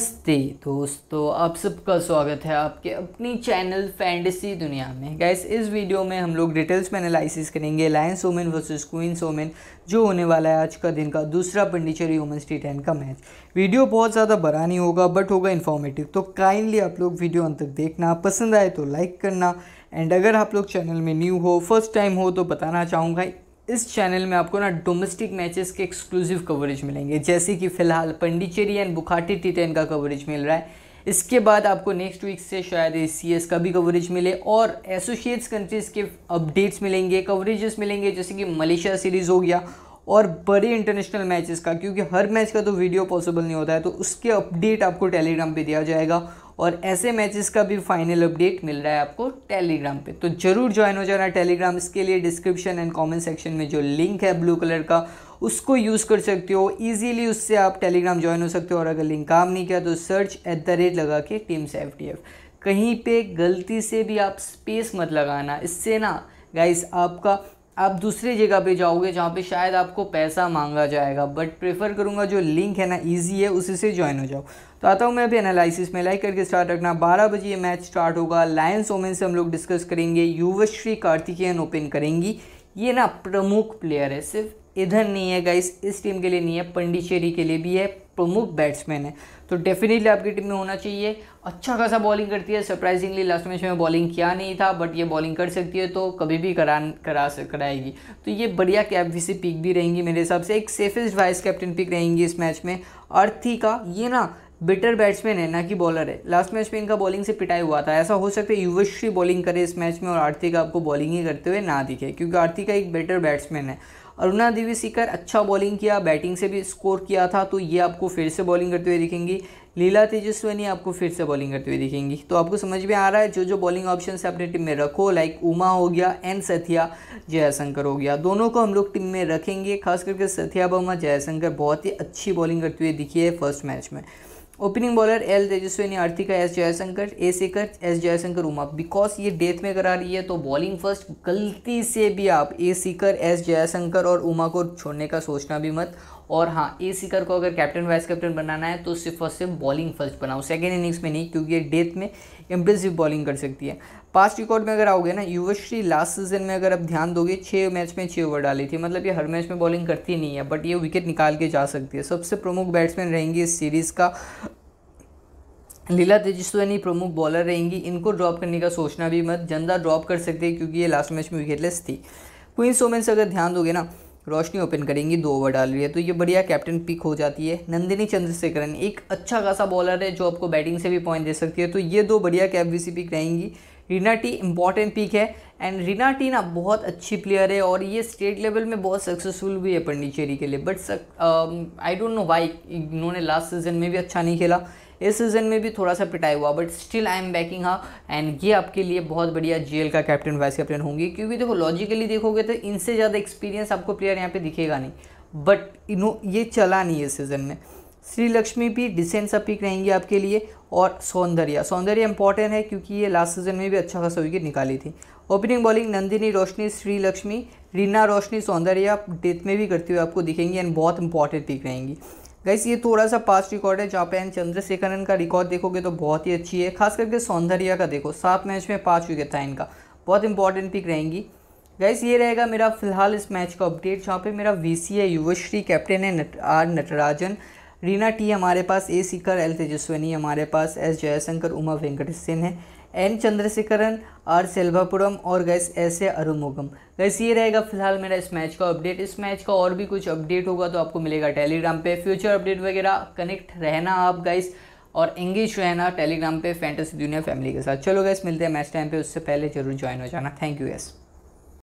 नमस्ते दोस्तों आप सबका स्वागत है आपके अपनी चैनल फैंटेसी दुनिया में गैस इस वीडियो में हम लोग डिटेल्स में एनालिसिस करेंगे lions women versus queens women जो होने वाला है आज का दिन का दूसरा पंडिचेरी वुमेंस टी टेन का मैच वीडियो बहुत ज़्यादा बड़ा नहीं होगा बट होगा इन्फॉर्मेटिव तो काइंडली आप लोग वीडियो अंत तक देखना पसंद आए तो लाइक करना एंड अगर आप लोग चैनल में न्यू हो फर्स्ट टाइम हो तो बताना चाहूँगा इस चैनल में आपको ना डोमेस्टिक मैचेस के एक्सक्लूसिव कवरेज मिलेंगे जैसे कि फ़िलहाल पंडिचेरी एंड बुखाटी टी टेन का कवरेज मिल रहा है इसके बाद आपको नेक्स्ट वीक से शायद ए सी एस का भी कवरेज मिले और एसोसिएट्स कंट्रीज़ के अपडेट्स मिलेंगे कवरेजेस मिलेंगे जैसे कि मलेशिया सीरीज़ हो गया और बड़े इंटरनेशनल मैचेस का क्योंकि हर मैच का तो वीडियो पॉसिबल नहीं होता है तो उसके अपडेट आपको टेलीग्राम पे दिया जाएगा और ऐसे मैचेस का भी फाइनल अपडेट मिल रहा है आपको टेलीग्राम पे तो ज़रूर ज्वाइन हो जाना टेलीग्राम इसके लिए डिस्क्रिप्शन एंड कमेंट सेक्शन में जो लिंक है ब्लू कलर का उसको यूज़ कर सकते हो इजीली उससे आप टेलीग्राम ज्वाइन हो सकते हो और अगर लिंक काम नहीं किया तो सर्च एट द रेट लगा के टीम्स एफ कहीं पर गलती से भी आप स्पेस मत लगाना इससे ना गाइस आपका आप दूसरी जगह पे जाओगे जहाँ पे शायद आपको पैसा मांगा जाएगा बट प्रेफर करूँगा जो लिंक है ना इजी है उसी से ज्वाइन हो जाओ तो आता हूँ मैं अभी एनालिसिस में लाइक करके स्टार्ट रखना बारह बजे ये मैच स्टार्ट होगा लायंस ओमेन से हम लोग डिस्कस करेंगे युवश्री कार्तिकेयन ओपन करेंगी ये ना प्रमुख प्लेयर है सिर्फ इधर नहीं है गाइस इस टीम के लिए नहीं है पंडिचेरी के लिए भी है प्रमुख बैट्समैन है तो डेफिनेटली आपकी टीम में होना चाहिए अच्छा खासा बॉलिंग करती है सरप्राइजिंगली लास्ट मैच में बॉलिंग किया नहीं था बट ये बॉलिंग कर सकती है तो कभी भी करा करा कराएगी तो ये बढ़िया कैपवीसी पिक भी रहेंगी मेरे हिसाब से एक सेफेस्ट वाइस कैप्टन पिक रहेंगी इस मैच में अर्थी का ये ना बेटर बैट्समैन है ना कि बॉलर है लास्ट मैच में इनका बॉलिंग से पिटाई हुआ था ऐसा हो सकता है युवश्री बॉलिंग करे इस मैच में और आरती का आपको बॉलिंग ही करते हुए ना दिखे क्योंकि आरती का एक बेटर बैट्समैन है अरुणा देवी सीकर अच्छा बॉलिंग किया बैटिंग से भी स्कोर किया था तो ये आपको फिर से बॉलिंग करते हुए दिखेंगी लीला तेजस्वनी आपको फिर से बॉलिंग करते हुए दिखेंगी तो आपको समझ में आ रहा है जो जो बॉलिंग ऑप्शन है अपने टीम में रखो लाइक उमा हो गया एंड सथिया जयशंकर हो गया दोनों को हम लोग टीम में रखेंगे खास करके सथिया बमा जयशंकर बहुत ही अच्छी बॉलिंग करते हुए दिखी है फर्स्ट मैच में opening bowler L Tejaswi Arthika S Jayashankar A Sekar S Jayashankar Uma because ये डेथ में करा रही है तो बॉलिंग फर्स्ट गलती से भी आप ए सीकर एस जयशंकर और उमा को छोड़ने का सोचना भी मत और हाँ ए सीकर को अगर कैप्टन वाइस कैप्टन बनाना है तो सिर्फ और सिर्फ बॉलिंग फर्स्ट बनाओ सेकेंड इनिंग्स में नहीं क्योंकि ये डेथ में इम्प्रेसिव बॉलिंग कर सकती है पास्ट रिकॉर्ड में अगर आओगे ना युवश्री लास्ट सीजन में अगर आप ध्यान दोगे छः मैच में छः ओवर डाली थी मतलब ये हर मैच में बॉलिंग करती नहीं है बट ये विकेट निकाल के जा सकती है सबसे प्रमुख बैट्समैन रहेंगी इस सीरीज़ का लीला तेजस्वनी प्रमुख बॉलर रहेंगी इनको ड्रॉप करने का सोचना भी मत जनता ड्रॉप कर सकते हैं क्योंकि ये लास्ट मैच में विकेटलेस थी क्वींस ओमेन से अगर ध्यान दोगे ना रोशनी ओपन करेंगी दो ओवर डाल रही है तो ये बढ़िया कैप्टन पिक हो जाती है नंदिनी चंद्रशेखरन एक अच्छा खासा बॉलर है जो आपको बैटिंग से भी पॉइंट दे सकती है तो ये दो बढ़िया कैप वी पिक रहेंगी रीना टी इंपॉर्टेंट पिक है एंड रीना टी ना बहुत अच्छी प्लेयर है और ये स्टेट लेवल में बहुत सक्सेसफुल भी है पंडिचेरी के लिए but I don't know why इन्होंने लास्ट सीजन में भी अच्छा नहीं खेला इस सीज़न में भी थोड़ा सा पिटाई हुआ but still I am backing her and ये आपके लिए बहुत बढ़िया जी का कैप्टन वाइस कैप्टन होंगे क्योंकि देखो लॉजिकली देखोगे तो इनसे ज़्यादा एक्सपीरियंस आपको प्लेयर यहाँ पे दिखेगा नहीं बट इनो ये चला नहीं है सीज़न में श्री लक्ष्मी भी डिसेंट सा पिक रहेंगी आपके लिए और सौंदर्या सौंदर्या इंपॉर्टेंट है क्योंकि ये लास्ट सीजन में भी अच्छा खासा विकेट निकाली थी opening bowling Nandini Roshni Shri Lakshmi Reena Roshni Soundarya death में भी करती हुई आपको दिखेंगी एंड बहुत इंपॉर्टेंट पिक रहेंगी गैस ये थोड़ा सा पास्ट रिकॉर्ड है जहाँ पे एन चंद्रशेखरन का रिकॉर्ड देखोगे तो बहुत ही अच्छी है खास करके सौंदर्या का देखो सात मैच में पाँच विकेट था इनका बहुत इंपॉर्टेंट पिक रहेंगी गैस ये रहेगा मेरा फिलहाल इस मैच का अपडेट जहाँ पे मेरा वी है युवश्री कैप्टन है नट, आर नटराजन रीना टी हमारे पास ए सीकर एल तेजस्वनी हमारे पास एस जयशंकर उमा वेंकटेशन है एन चंद्रशेखरन और सेल्वापुरम और गैस ऐसे अरुमुगम गैस ये रहेगा फिलहाल मेरा इस मैच का अपडेट इस मैच का और भी कुछ अपडेट होगा तो आपको मिलेगा टेलीग्राम पे फ्यूचर अपडेट वगैरह कनेक्ट रहना आप गैस और इंग्लिश रहना टेलीग्राम पे फैंटेसी दुनिया फैमिली के साथ चलो गैस मिलते हैं मैच टाइम पे उससे पहले जरूर ज्वाइन हो जाना थैंक यू गैस